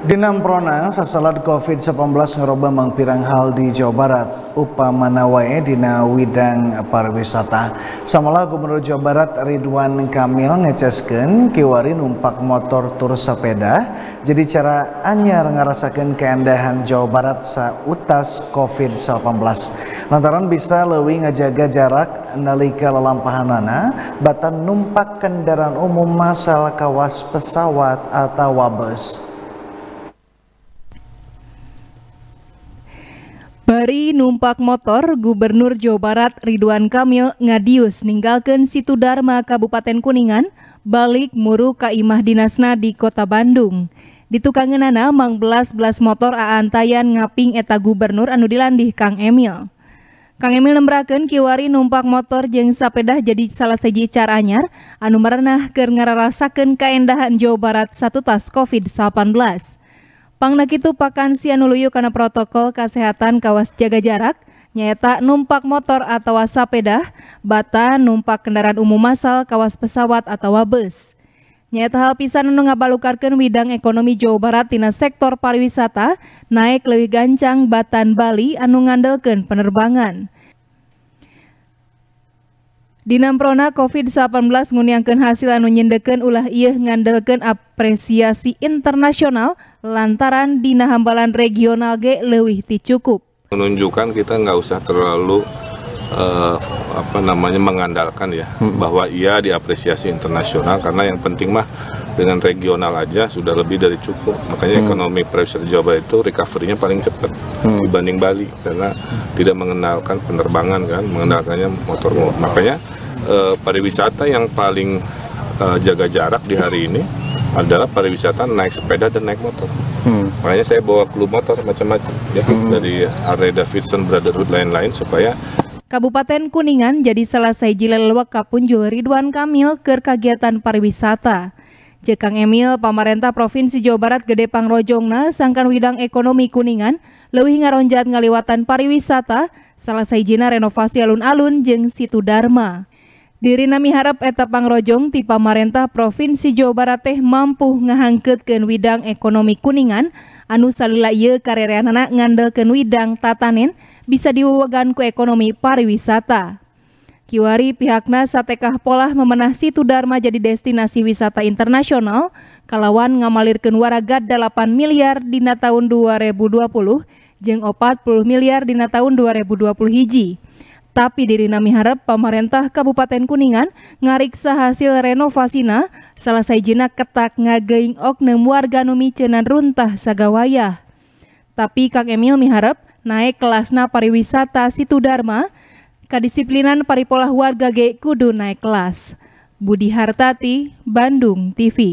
Dinam Pronang sesalat COVID-19 ngerubah mangpirang hal di Jawa Barat upamana wae dina widang pariwisata. Samalah Gubernur Jawa Barat Ridwan Kamil ngecesken, kiwari numpak motor tur sepeda jadi cara anyar ngerasakan keindahan Jawa Barat utas COVID-19. Lantaran bisa lewi ngejaga jarak nalika lelampahanana, batan numpak kendaraan umum masal kawas pesawat atau bus. Bari numpak motor Gubernur Jawa Barat Ridwan Kamil ngadius ninggalkan Situ Dharma Kabupaten Kuningan balik muru ka imah dinasna di Kota Bandung. Di nana mang belas-belas motor aantayan ngaping eta gubernur anu dilandih Kang Emil. Kang Emil nembraken kiwari numpak motor jeng sapedah jadi salah seji cara anyar anu merenah ker ngararasakeun keindahan Jawa Barat satu tas COVID-19. Pangnakitu pakan sianuluyu karena protokol kesehatan kawas jaga jarak, nyata numpak motor atau sepeda, bata numpak kendaraan umum masal kawas pesawat atau bus. Nyata hal pisan anu ngabalukarkeun widang ekonomi Jawa Barat tina sektor pariwisata naik lebih gancang batan Bali anu ngandelkeun penerbangan. Dinamprona COVID-19 nguniangkan hasil anu nyendeken ulah iya ngandelkan apresiasi internasional lantaran dina hambalan regional ge lewih ti cukup. Menunjukkan kita nggak usah terlalu uh, apa namanya mengandalkan ya hmm. bahwa ia diapresiasi internasional karena yang penting mah dengan regional aja sudah lebih dari cukup makanya hmm. ekonomi pressure Jawa Barat itu recovery-nya paling cepat hmm. dibanding Bali karena tidak mengenalkan penerbangan kan mengenalkannya motor, -motor. makanya uh, pariwisata yang paling uh, jaga jarak di hari ini adalah pariwisata naik sepeda dan naik motor. Hmm. Makanya saya bawa klub motor macam-macam ya hmm. dari Harley Davidson, Brotherhood lain-lain supaya Kabupaten Kuningan jadi selesai jilelewak kapunjul Ridwan Kamil ke kegiatan pariwisata. Jekang Emil, pemerintah Provinsi Jawa Barat Gede Pangrojongna, sangkan widang ekonomi Kuningan, leuwih ngaronjat ngaliwatan pariwisata, selesai jina renovasi alun-alun jeng situ Dharma. Diri Nami harap eta pangrojong ti pamarentah Provinsi Jawa Barat teh mampu ngahangkeutkeun widang ekonomi Kuningan anu salila ieu ngandel ngandelkeun widang tatanen bisa diwewegan ku ekonomi pariwisata. Kiwari pihakna satekah polah memenah situ Dharma jadi destinasi wisata internasional kalawan ngamalirkeun waraga 8 miliar dina tahun 2020 jeung 40 miliar dina tahun 2020 hiji. Tapi diri nami harap pemerintah Kabupaten Kuningan ngariksa hasil renovasina selesai jenak ketak ngageing oknem warga numi cenan runtah sagawaya. Tapi Kang Emil miharap naik kelasna pariwisata Situ Dharma, kadisiplinan paripolah warga ge kudu naik kelas. Budi Hartati, Bandung TV.